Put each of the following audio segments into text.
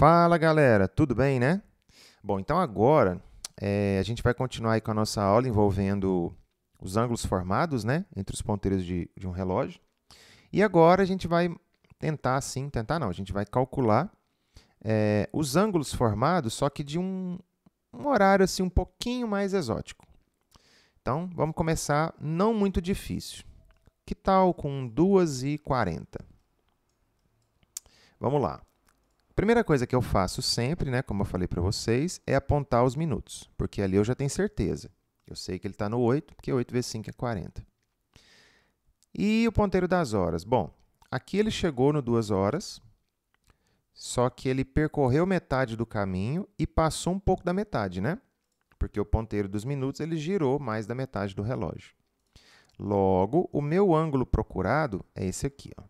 Fala galera, tudo bem, né? Bom, então agora é, a gente vai continuar aí com a nossa aula envolvendo os ângulos formados, né? Entre os ponteiros de, de um relógio. E agora a gente vai tentar, sim, tentar não, a gente vai calcular é, os ângulos formados, só que de um, um horário assim um pouquinho mais exótico. Então, vamos começar não muito difícil. Que tal com 2 e 40? Vamos lá. Primeira coisa que eu faço sempre, né, como eu falei para vocês, é apontar os minutos, porque ali eu já tenho certeza. Eu sei que ele está no 8, porque 8 vezes 5 é 40. E o ponteiro das horas? Bom, aqui ele chegou no 2 horas, só que ele percorreu metade do caminho e passou um pouco da metade, né? Porque o ponteiro dos minutos ele girou mais da metade do relógio. Logo, o meu ângulo procurado é esse aqui, ó.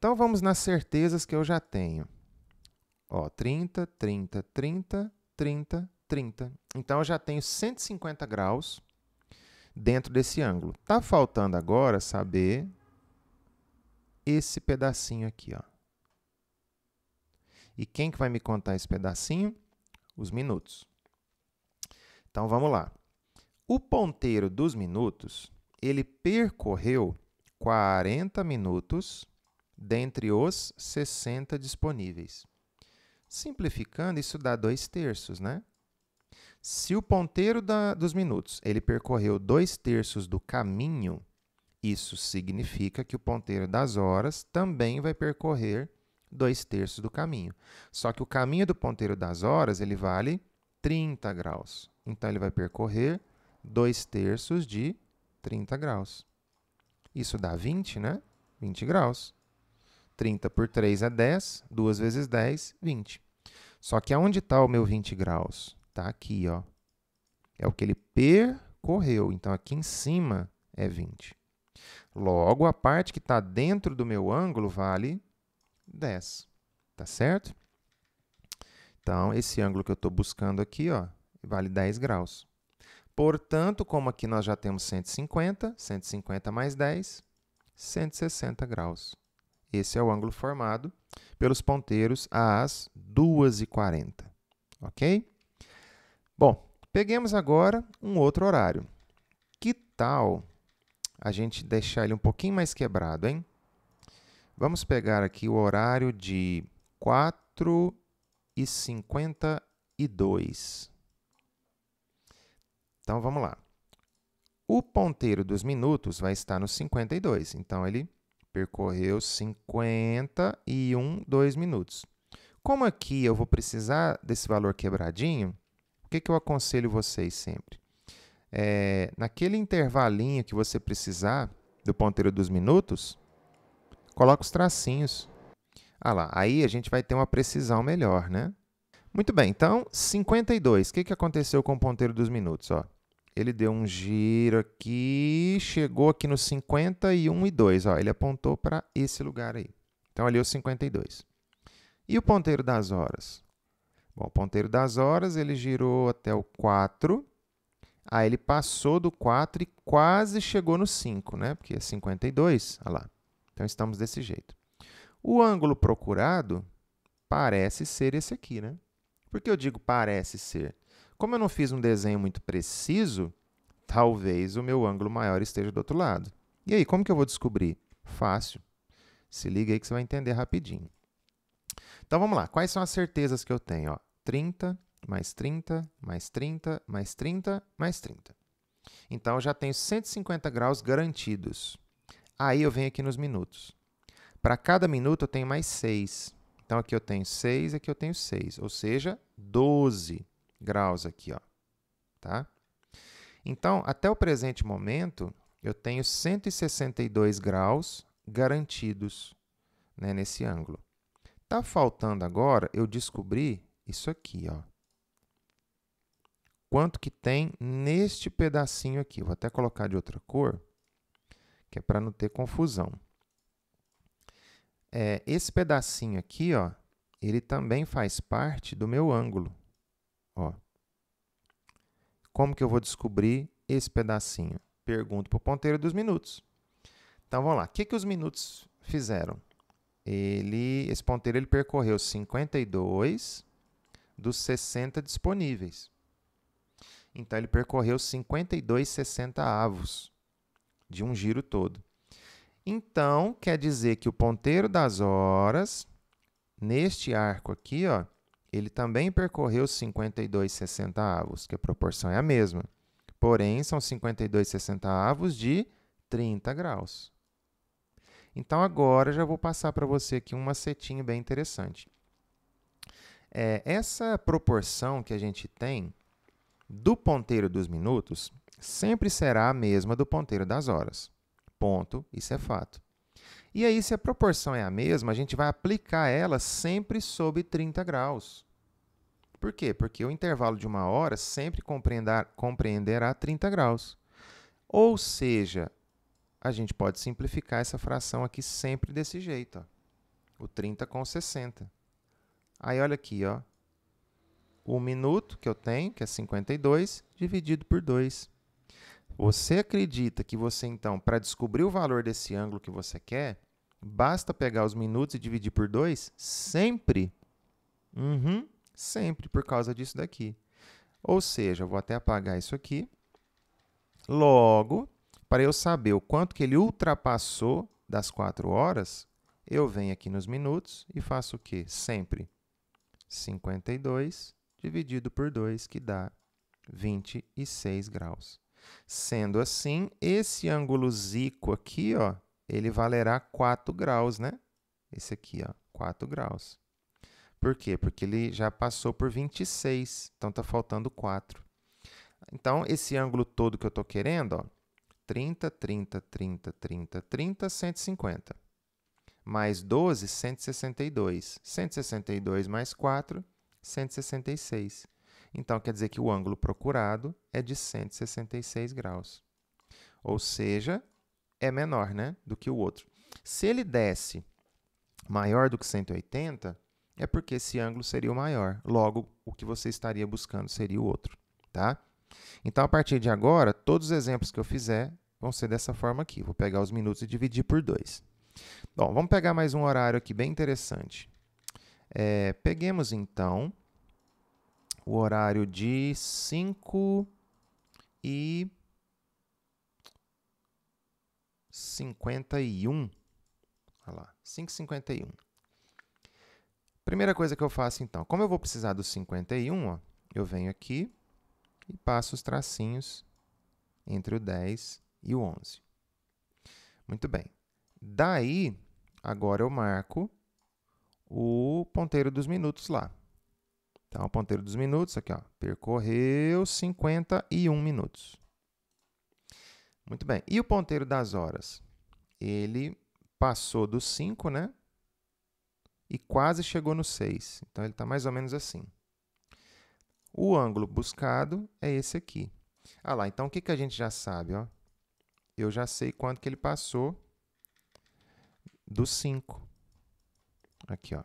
Então vamos nas certezas que eu já tenho. Ó, 30, 30, 30, 30, 30. Então eu já tenho 150 graus dentro desse ângulo. Tá faltando agora saber esse pedacinho aqui, ó. E quem que vai me contar esse pedacinho? Os minutos. Então vamos lá. O ponteiro dos minutos, ele percorreu 40 minutos dentre os 60 disponíveis. Simplificando, isso dá dois terços, né? Se o ponteiro da, dos minutos ele percorreu dois terços do caminho, isso significa que o ponteiro das horas também vai percorrer dois terços do caminho. Só que o caminho do ponteiro das horas ele vale 30 graus. Então ele vai percorrer dois terços de 30 graus. Isso dá 20, né? 20 graus. 30 por 3 é 10, 2 vezes 10, 20. Só que aonde está o meu 20 graus? Está aqui, ó. É o que ele percorreu. Então, aqui em cima é 20. Logo, a parte que está dentro do meu ângulo vale 10. Tá certo? Então, esse ângulo que eu estou buscando aqui, ó, vale 10 graus. Portanto, como aqui nós já temos 150, 150 mais 10, 160 graus. Esse é o ângulo formado pelos ponteiros às 2h40. Ok? Bom, peguemos agora um outro horário. Que tal a gente deixar ele um pouquinho mais quebrado, hein? Vamos pegar aqui o horário de 4 e 52. Então vamos lá. O ponteiro dos minutos vai estar no 52, então ele Percorreu 51, 2 minutos. Como aqui eu vou precisar desse valor quebradinho, o que, que eu aconselho vocês sempre? É, naquele intervalinho que você precisar do ponteiro dos minutos, coloca os tracinhos. Ah lá, aí a gente vai ter uma precisão melhor, né? Muito bem, então 52. O que, que aconteceu com o ponteiro dos minutos? Ó, ele deu um giro aqui, chegou aqui no 51 e 2. Ó, ele apontou para esse lugar aí. Então, ali é o 52. E o ponteiro das horas? Bom, o ponteiro das horas ele girou até o 4. Aí ele passou do 4 e quase chegou no 5, né? Porque é 52, olha lá. Então estamos desse jeito. O ângulo procurado parece ser esse aqui, né? Por que eu digo parece ser? Como eu não fiz um desenho muito preciso, talvez o meu ângulo maior esteja do outro lado. E aí, como que eu vou descobrir? Fácil. Se liga aí que você vai entender rapidinho. Então vamos lá, quais são as certezas que eu tenho? Ó, 30 mais 30 mais 30 mais 30 mais 30. Então eu já tenho 150 graus garantidos. Aí eu venho aqui nos minutos. Para cada minuto eu tenho mais 6. Então aqui eu tenho 6, aqui eu tenho 6, ou seja, 12 graus aqui, ó. Tá? Então, até o presente momento, eu tenho 162 graus garantidos né, nesse ângulo. Tá faltando agora eu descobrir isso aqui, ó. Quanto que tem neste pedacinho aqui? Vou até colocar de outra cor, que é para não ter confusão. É, esse pedacinho aqui, ó, ele também faz parte do meu ângulo, ó. Como que eu vou descobrir esse pedacinho? Pergunto para o ponteiro dos minutos. Então vamos lá. O que, que os minutos fizeram? Ele, esse ponteiro ele percorreu 52 dos 60 disponíveis. Então ele percorreu 52 60 avos de um giro todo. Então quer dizer que o ponteiro das horas neste arco aqui, ó, ele também percorreu 52 avos, que a proporção é a mesma. Porém, são 52 avos de 30 graus. Então, agora já vou passar para você aqui um macetinho bem interessante. É, essa proporção que a gente tem do ponteiro dos minutos sempre será a mesma do ponteiro das horas. Ponto, isso é fato. E aí, se a proporção é a mesma, a gente vai aplicar ela sempre sob 30 graus. Por quê? Porque o intervalo de uma hora sempre compreenderá 30 graus. Ou seja, a gente pode simplificar essa fração aqui sempre desse jeito. Ó. O 30 com 60. Aí olha aqui, ó. O minuto que eu tenho, que é 52, dividido por 2. Você acredita que você, então, para descobrir o valor desse ângulo que você quer, basta pegar os minutos e dividir por 2? Sempre. Uhum, sempre, por causa disso daqui. Ou seja, eu vou até apagar isso aqui. Logo, para eu saber o quanto que ele ultrapassou das 4 horas, eu venho aqui nos minutos e faço o quê? Sempre 52 dividido por 2, que dá 26 graus. Sendo assim, esse ângulo zico aqui, ó, ele valerá 4 graus, né? Esse aqui, ó, 4 graus. Por quê? Porque ele já passou por 26, então está faltando 4. Então, esse ângulo todo que eu estou querendo, ó, 30, 30, 30, 30, 30, 150. Mais 12, 162. 162 mais 4, 166. Então quer dizer que o ângulo procurado é de 166 graus. Ou seja, é menor né, do que o outro. Se ele desse maior do que 180, é porque esse ângulo seria o maior. Logo, o que você estaria buscando seria o outro. Tá? Então, a partir de agora, todos os exemplos que eu fizer vão ser dessa forma aqui. Vou pegar os minutos e dividir por dois. Bom, vamos pegar mais um horário aqui bem interessante. É, peguemos então o horário de 5 e 51. Olha lá, 5 51. Primeira coisa que eu faço então, como eu vou precisar do 51, ó, eu venho aqui e passo os tracinhos entre o 10 e o 11. Muito bem. Daí, agora eu marco o ponteiro dos minutos lá. Então, o ponteiro dos minutos, aqui, ó, percorreu 51 minutos. Muito bem. E o ponteiro das horas? Ele passou dos 5, né? E quase chegou no 6. Então, ele está mais ou menos assim. O ângulo buscado é esse aqui. Ah lá, então o que, que a gente já sabe? Ó? Eu já sei quanto que ele passou do 5. Aqui, ó.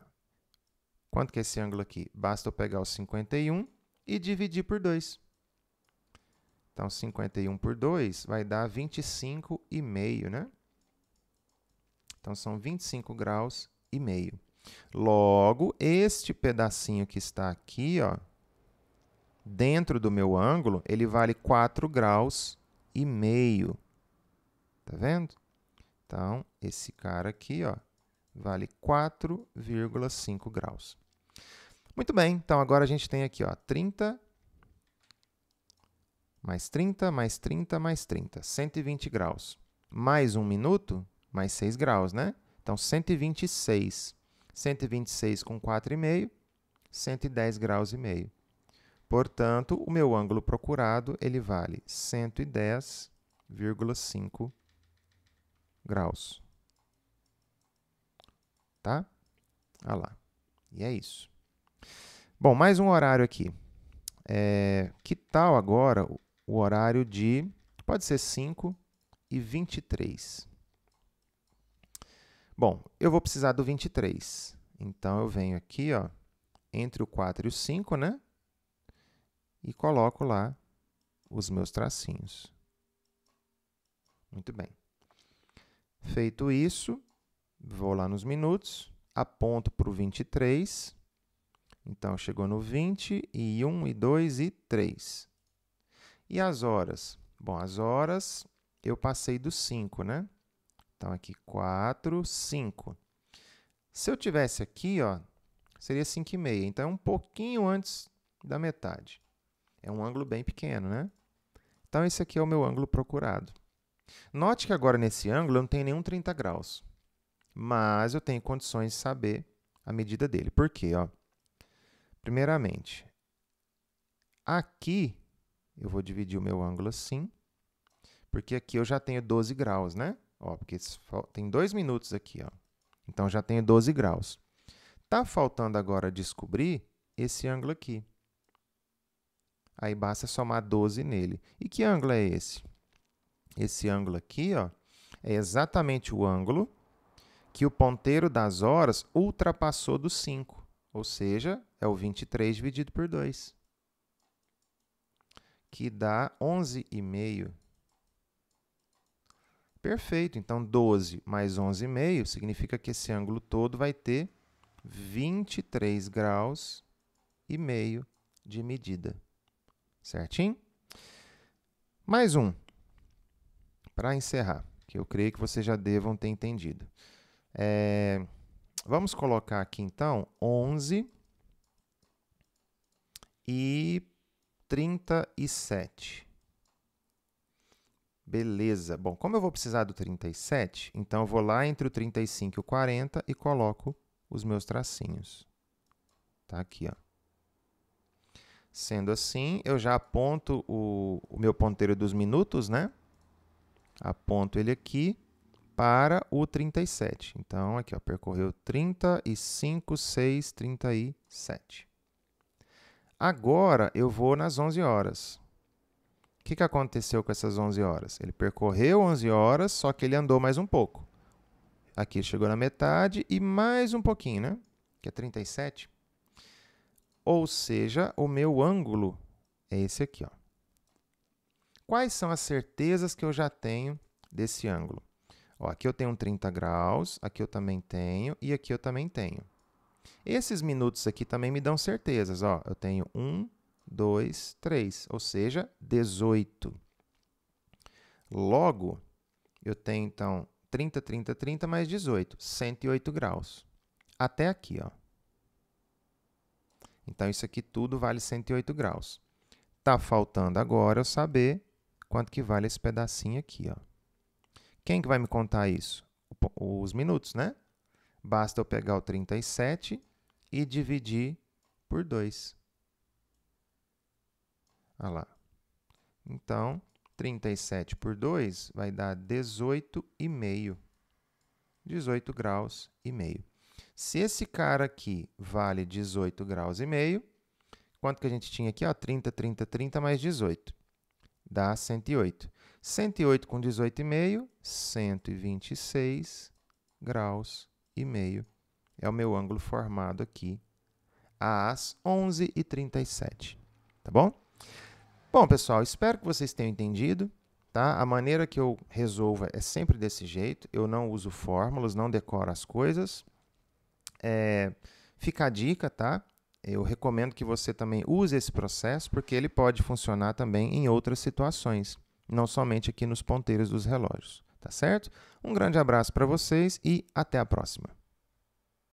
Quanto que é esse ângulo aqui? Basta eu pegar o 51 e dividir por 2. Então, 51 por 2 vai dar 25,5, né? Então, são 25 graus e meio. Logo, este pedacinho que está aqui, ó, dentro do meu ângulo, ele vale 4 graus e meio. Tá vendo? Então, esse cara aqui, ó, vale 4,5 graus. Muito bem, então agora a gente tem aqui ó, 30 mais 30, mais 30, mais 30, 120 graus. Mais um minuto, mais 6 graus, né? Então, 126. 126 com 4,5, 110 graus e meio. Portanto, o meu ângulo procurado, ele vale 110,5 graus. Tá? Olha lá. E é isso. Bom, mais um horário aqui. É, que tal agora o horário de. Pode ser 5 e 23. Bom, eu vou precisar do 23. Então eu venho aqui, ó, entre o 4 e o 5, né? E coloco lá os meus tracinhos. Muito bem. Feito isso, vou lá nos minutos, aponto para o 23 então, chegou no 20, e 1, e 2, e 3. E as horas? Bom, as horas eu passei do 5, né? Então, aqui 4, 5. Se eu tivesse aqui, ó, seria 5 e meia. Então, é um pouquinho antes da metade. É um ângulo bem pequeno, né? Então, esse aqui é o meu ângulo procurado. Note que agora nesse ângulo eu não tenho nenhum 30 graus, mas eu tenho condições de saber a medida dele. Por quê? Ó, Primeiramente, aqui eu vou dividir o meu ângulo assim, porque aqui eu já tenho 12 graus, né? Ó, porque tem dois minutos aqui, ó. Então já tenho 12 graus. Tá faltando agora descobrir esse ângulo aqui. Aí basta somar 12 nele. E que ângulo é esse? Esse ângulo aqui, ó, é exatamente o ângulo que o ponteiro das horas ultrapassou do 5. Ou seja, é o 23 dividido por 2, que dá 11,5. Perfeito, então 12 mais 11,5 significa que esse ângulo todo vai ter 23 graus e meio de medida. Certinho? Mais um, para encerrar, que eu creio que vocês já devam ter entendido. É... Vamos colocar aqui então 11 e 37. Beleza. Bom, como eu vou precisar do 37, então eu vou lá entre o 35 e o 40 e coloco os meus tracinhos. Tá aqui, ó. Sendo assim, eu já aponto o, o meu ponteiro dos minutos, né? Aponto ele aqui para o 37. Então, aqui, ó, percorreu 35, 6, 37. Agora, eu vou nas 11 horas. O que, que aconteceu com essas 11 horas? Ele percorreu 11 horas, só que ele andou mais um pouco. Aqui chegou na metade e mais um pouquinho, né? Que é 37. Ou seja, o meu ângulo é esse aqui, ó. Quais são as certezas que eu já tenho desse ângulo? Ó, aqui eu tenho 30 graus, aqui eu também tenho e aqui eu também tenho. Esses minutos aqui também me dão certezas. Ó, eu tenho 1, 2, 3, ou seja, 18. Logo, eu tenho então 30, 30, 30 mais 18, 108 graus. Até aqui, ó. Então, isso aqui tudo vale 108 graus. Está faltando agora eu saber quanto que vale esse pedacinho aqui, ó. Quem que vai me contar isso? Os minutos, né? Basta eu pegar o 37 e dividir por 2. Olha lá. Então, 37 por 2 vai dar 18,5. 18 graus e meio. Se esse cara aqui vale 18 graus e meio, quanto que a gente tinha aqui? Ó, 30, 30, 30 mais 18 dá 108. 108 com 18,5, 126 graus e meio. É o meu ângulo formado aqui às 11h37, tá bom? Bom, pessoal, espero que vocês tenham entendido. Tá? A maneira que eu resolvo é sempre desse jeito. Eu não uso fórmulas, não decoro as coisas. É, fica a dica, tá? eu recomendo que você também use esse processo, porque ele pode funcionar também em outras situações, não somente aqui nos ponteiros dos relógios, tá certo? Um grande abraço para vocês e até a próxima.